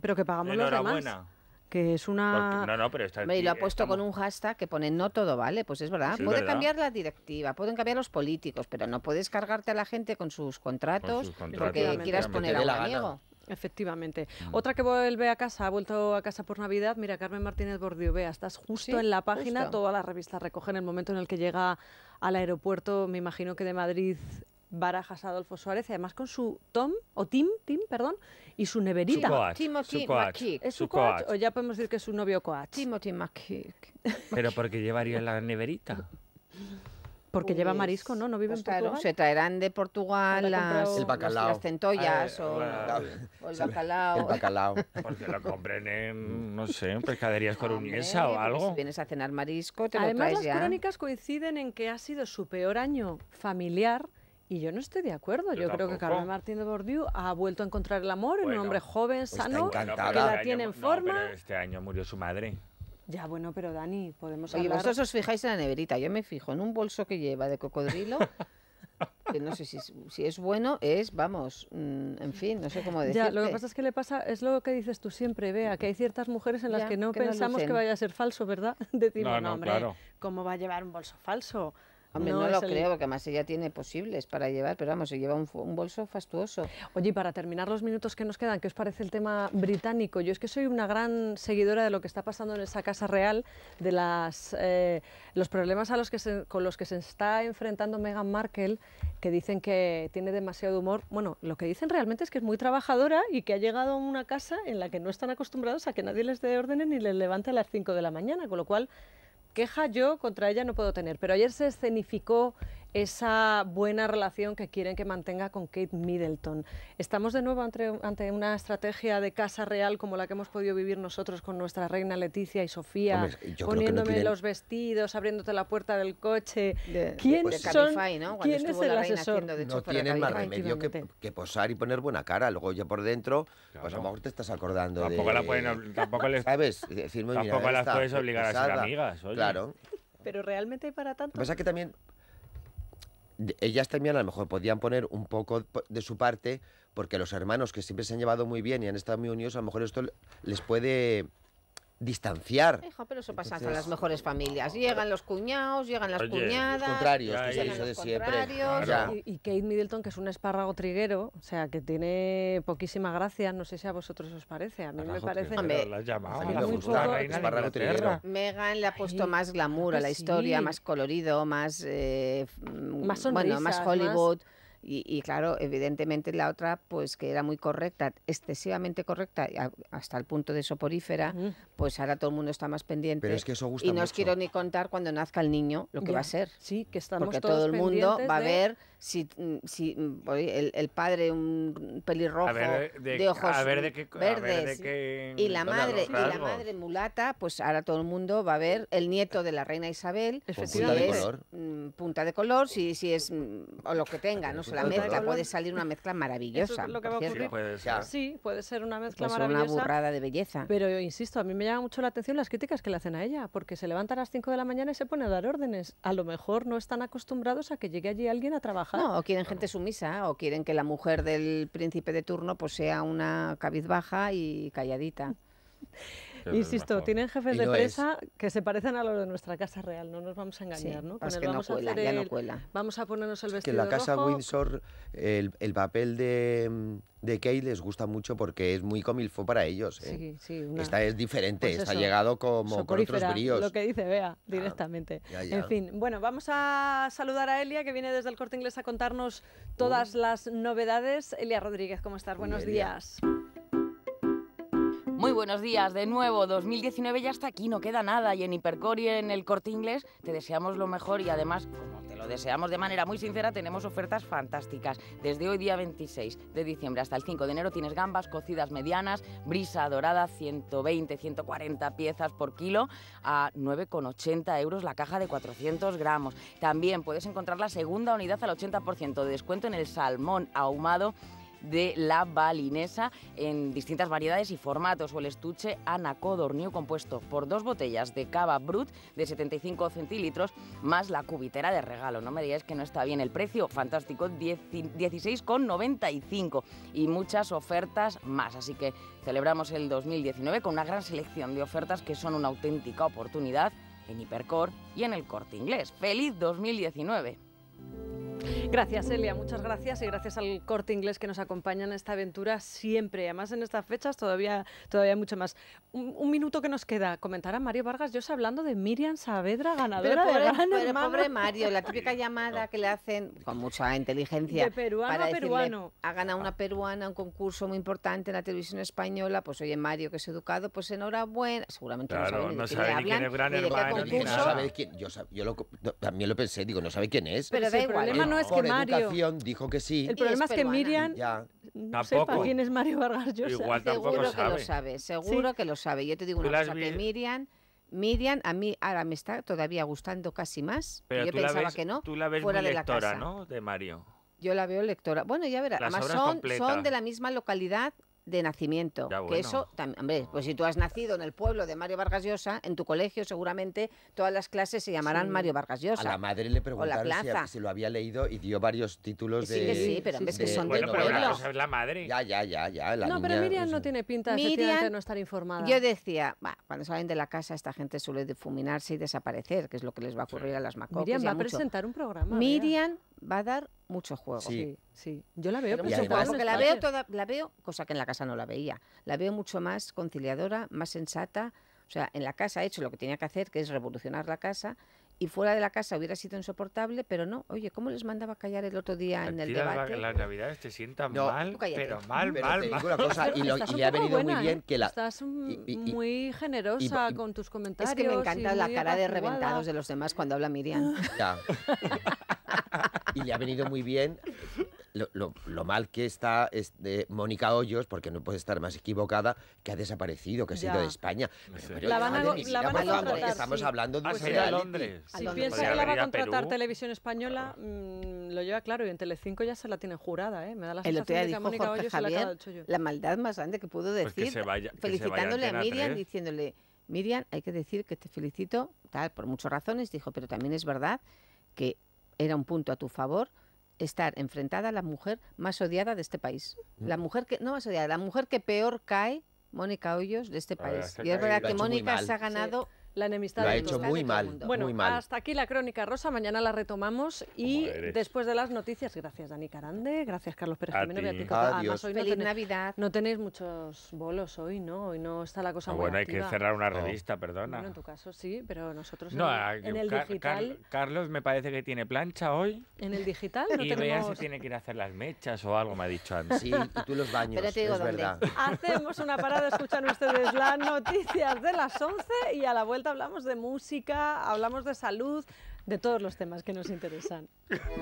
pero que pagamos los demás. Que es una. no, no, pero está. Y lo ha puesto con un hashtag que pone no todo vale, pues es verdad. puede cambiar la directiva, pueden cambiar los políticos, pero no puedes cargarte a la gente con sus contratos, porque quieras poner a un amigo. Efectivamente. Mm. Otra que vuelve a casa, ha vuelto a casa por Navidad, mira, Carmen Martínez Bordiubea, estás justo en la página, toda la revista recoge en el momento en el que llega al aeropuerto, me imagino que de Madrid Barajas Adolfo Suárez, además con su Tom, o Tim, Tim, perdón, y su neverita. Su coach, Timothy su ¿Es su, coach, O ya podemos decir que es su novio coach. Timothy McKeek. ¿Pero por qué llevaría la neverita? Porque lleva marisco, ¿no? No vive en pues Portugal. se traerán de Portugal las, bacalao. las centollas ah, o, el bacalao. El bacalao. Porque lo compren en, no sé, en pescaderías coruñesa o pues algo. Si vienes a cenar marisco, te Además, lo traes ya. las crónicas coinciden en que ha sido su peor año familiar y yo no estoy de acuerdo. Yo, creo que Carmen de Bordiú ha vuelto a encontrar el amor en un hombre joven, pues sano, que la este tiene en forma. este año murió su madre. Ya, bueno, pero Dani, podemos Oye, vosotros os fijáis en la neverita. Yo me fijo en un bolso que lleva de cocodrilo... que no sé si, si, es bueno, es, vamos, mm, en fin, no sé cómo decirlo. Ya, lo que pasa es que le pasa, es lo que dices tú siempre, vea que hay ciertas mujeres en las que no pensamos que vaya a ser falso, ¿verdad? decir no, un hombre, ¿cómo va a llevar un bolso falso? no, lo creo, porque además ella tiene posibles para llevar, pero vamos, se lleva un, bolso fastuoso. Oye, para terminar los minutos que nos quedan, ¿qué os parece el tema británico? Yo es que soy una gran seguidora de lo que está pasando en esa Casa Real, de las, eh, los problemas a los que con los que se está enfrentando Meghan Markle, que dicen que tiene demasiado humor. Bueno, lo que dicen realmente es que es muy trabajadora y que ha llegado a una casa en la que no están acostumbrados a que nadie les dé órdenes ni les levante a las 5 de la mañana, con lo cual queja yo contra ella no puedo tener, pero ayer se escenificó esa buena relación que quieren que mantenga con Kate Middleton. ¿Estamos de nuevo ante, una estrategia de casa real como la que hemos podido vivir nosotros con nuestra reina Leticia y Sofía, poniéndome los vestidos, abriéndote la puerta del coche. Pues, ¿Quién, es el asesor? no tienen más remedio que, posar y poner buena cara. Luego ya por dentro, pues a lo mejor te estás acordando tampoco de... La pueden, tampoco les, ¿sabes? tampoco las puedes obligar a ser amigas. Claro. Pero realmente hay para tanto. Lo que pasa que también ellas también a lo mejor podían poner un poco de su parte, porque los hermanos que siempre se han llevado muy bien y han estado muy unidos, a lo mejor esto les puede distanciar. pero eso pasa con las mejores familias. Llegan los cuñados, llegan las cuñadas. Los contrarios, de siempre. Y, Kate Middleton, que es un espárrago triguero, o sea, que tiene poquísima gracia, no sé si a vosotros os parece. A mí me parece. la Megan le ha puesto más glamour a la ah, pues historia, más colorido, más. Eh, bueno, más Hollywood. Y, claro, evidentemente la otra, pues que era muy correcta, excesivamente correcta, hasta el punto de soporífera, pues ahora todo el mundo está más pendiente. y no os quiero ni contar cuando nazca el niño lo que va a ser. Sí, que estamos Porque todo el mundo va a ver si, mm, si mm, el, padre, un pelirrojo eh, de, ojos verdes, y la madre, y la madre mulata, pues ahora todo el mundo va a ver el nieto de la reina Isabel, punta si es mm, punta de color, si, si es o lo que tenga, no sé la mezcla, puede salir una mezcla maravillosa. Sí, puede ser. una mezcla pues maravillosa. una burrada de belleza. Pero insisto, a mí me llama mucho la atención las críticas que le hacen a ella, porque se levanta a las 5 de la mañana y se pone a dar órdenes. A lo mejor no están acostumbrados a que llegue allí alguien a trabajar. No, o quieren gente sumisa, o quieren que la mujer del príncipe de turno pues sea una cabizbaja y calladita. Insisto, tienen jefes de empresa que se parecen a los de nuestra casa real, no nos vamos a engañar, ¿no? vamos a hacer Vamos a ponernos el vestido que la casa Windsor, el, papel de, de Kate les gusta mucho porque es muy comilfo para ellos. ¿eh? Sí, sí, esta es diferente, pues ha está llegado como con otros bríos. Lo que dice Bea, ah, directamente. En fin, bueno, vamos a saludar a Elia, que viene desde el Corte Inglés a contarnos todas las novedades. Elia Rodríguez, ¿cómo estás? Buenos días. Muy buenos días, de nuevo, 2019 ya está aquí, no queda nada y en Hipercor y en el Corte Inglés te deseamos lo mejor y además, como te lo deseamos de manera muy sincera, tenemos ofertas fantásticas. Desde hoy día 26 de diciembre hasta el 5 de enero tienes gambas cocidas medianas, brisa dorada, 120, 140 piezas por kilo a 9,80 euros la caja de 400 gramos. También puedes encontrar la segunda unidad al 80% de descuento en el salmón ahumado de la balinesa en distintas variedades y formatos o el estuche Anacodornio compuesto por dos botellas de cava Brut de 75 centilitros más la cubitera de regalo. No me digáis que no está bien el precio, fantástico, 16,95 y muchas ofertas más. Así que celebramos el 2019 con una gran selección de ofertas que son una auténtica oportunidad en Hipercore y en el Corte Inglés. ¡Feliz 2019! Gracias, Elia. Muchas gracias y gracias al corte inglés que nos acompaña en esta aventura siempre. Además, en estas fechas todavía, todavía mucho más. Un, minuto que nos queda. Comentará Mario Vargas Llosa hablando de Miriam Saavedra, ganadora pobre, de gran Mario, la típica llamada que le hacen con mucha inteligencia. De para a Decirle, ha ganado una peruana un concurso muy importante en la televisión española. Pues oye, Mario, que es educado, pues enhorabuena. Seguramente no sabe, no quién es Yo, también lo pensé, digo, no sabe quién es. Pero el problema no es que Mario. dijo que sí. El problema es, que Miriam no sepa quién es Mario Vargas Llosa. Igual tampoco seguro que lo sabe, seguro que lo sabe. Yo te digo una cosa, que Miriam... Miriam, a mí ahora me está todavía gustando casi más. Pero yo pensaba que no. Tú la ves fuera lectora, ¿no? De Mario. Yo la veo lectora. Bueno, ya verás. Además, son, de la misma localidad de nacimiento. Que eso, también, hombre, pues si tú has nacido en el pueblo de Mario Vargas Llosa, en tu colegio seguramente todas las clases se llamarán Mario Vargas Llosa. A la madre le preguntaron si, lo había leído y dio varios títulos de... Sí, que sí, pero sí, que son de pueblo. la madre. Ya, ya, ya, ya. no, pero Miriam no tiene pinta de no estar informada. Yo decía, cuando salen de la casa esta gente suele difuminarse y desaparecer, que es lo que les va a ocurrir a las macocas. Miriam va a presentar un programa. Miriam va a dar mucho juego. Sí, sí. Yo la veo, la veo, la veo, cosa que en la casa no la veía, la veo mucho más conciliadora, más sensata. O sea, en la casa ha hecho lo que tenía que hacer, que es revolucionar la casa, y fuera de la casa hubiera sido insoportable, pero no. Oye, ¿cómo les mandaba a callar el otro día en el debate? La, las navidades te sientan mal, pero mal, mal, mal. una cosa, y, lo, y le ha venido muy bien que la... Estás muy generosa con tus comentarios. Es que me encanta la cara de reventados de los demás cuando habla Miriam. Ya. y le ha venido muy bien lo, mal que está Mónica Hoyos, porque no puede estar más equivocada, que ha desaparecido, que ha sido de España. la van a, a estamos hablando de ah, Londres. Si, piensa que la va a contratar Televisión Española, mm, lo lleva claro, y en Telecinco ya se la tienen jurada, ¿eh? Me da la sensación de que dijo Mónica Hoyos Javier, se la La maldad más grande que pudo pues decir, felicitándole a Miriam, diciéndole... Miriam, hay que decir que te felicito, tal, por muchas razones, dijo, pero también es verdad que era un punto a tu favor estar enfrentada a la mujer más odiada de este país. Mm. La mujer que, no más odiada, la mujer que peor cae, Mónica Hoyos, de este país. y es verdad que Mónica se ha ganado la enemistad. Lo ha hecho muy mal, bueno, muy mal. hasta aquí la crónica rosa, mañana la retomamos y después de las noticias, gracias Dani Carande, gracias Carlos Pérez a Además, Feliz no Navidad. No tenéis muchos bolos hoy, ¿no? Hoy no está la cosa no, ah, muy Bueno, hay que cerrar una revista, perdona. Bueno, en tu caso sí, pero nosotros no, en, el ah, digital... Carlos me parece que tiene plancha hoy. En el digital Y tenemos... vea si tiene que ir a hacer las mechas o algo, me ha dicho antes. y tú los baños, pero digo es verdad. Hacemos una parada, escuchan ustedes las noticias de las 11 y a la vuelta hablamos de música, hablamos de salud, de todos los temas que nos interesan.